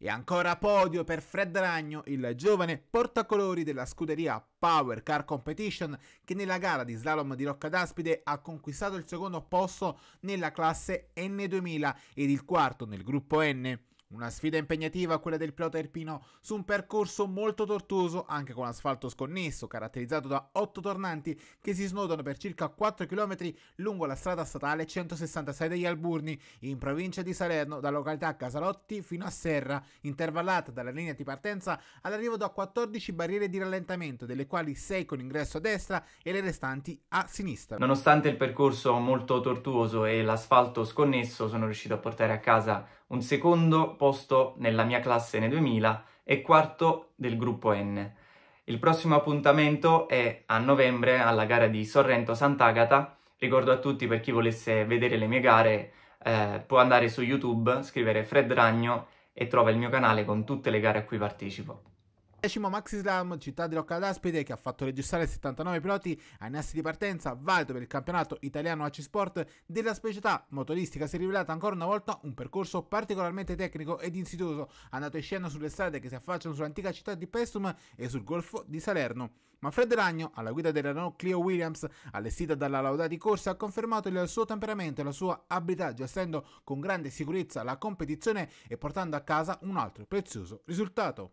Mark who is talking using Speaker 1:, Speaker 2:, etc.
Speaker 1: E ancora podio per Fred Ragno, il giovane portacolori della scuderia Power Car Competition che nella gara di slalom di Rocca d'Aspide ha conquistato il secondo posto nella classe N2000 ed il quarto nel gruppo N. Una sfida impegnativa quella del pilota alpino su un percorso molto tortuoso anche con asfalto sconnesso caratterizzato da 8 tornanti che si snodano per circa 4 km lungo la strada statale 166 degli Alburni in provincia di Salerno da località Casalotti fino a Serra intervallata dalla linea di partenza all'arrivo da 14 barriere di rallentamento delle quali 6 con ingresso a destra e le restanti a sinistra. Nonostante
Speaker 2: il percorso molto tortuoso e l'asfalto sconnesso sono riuscito a portare a casa un secondo posto nella mia classe N2000 e quarto del gruppo N. Il prossimo appuntamento è a novembre alla gara di Sorrento Sant'Agata. Ricordo a tutti per chi volesse vedere le mie gare eh, può andare su YouTube, scrivere Fred Ragno e trova il mio canale con tutte le gare a cui partecipo.
Speaker 1: Decimo Maxi Slam, città di Rocca d'Aspide, che ha fatto registrare 79 piloti ai nastri di partenza, valido per il campionato italiano AC Sport della specialità motoristica, si è rivelato ancora una volta un percorso particolarmente tecnico ed insidioso, andato e scendo sulle strade che si affacciano sull'antica città di Pestum e sul golfo di Salerno. Manfred Ragno, alla guida della Renault Clio Williams, allestita dalla Laudati Corsa, ha confermato il suo temperamento e la sua abilità, gestendo con grande sicurezza la competizione e portando a casa un altro prezioso risultato.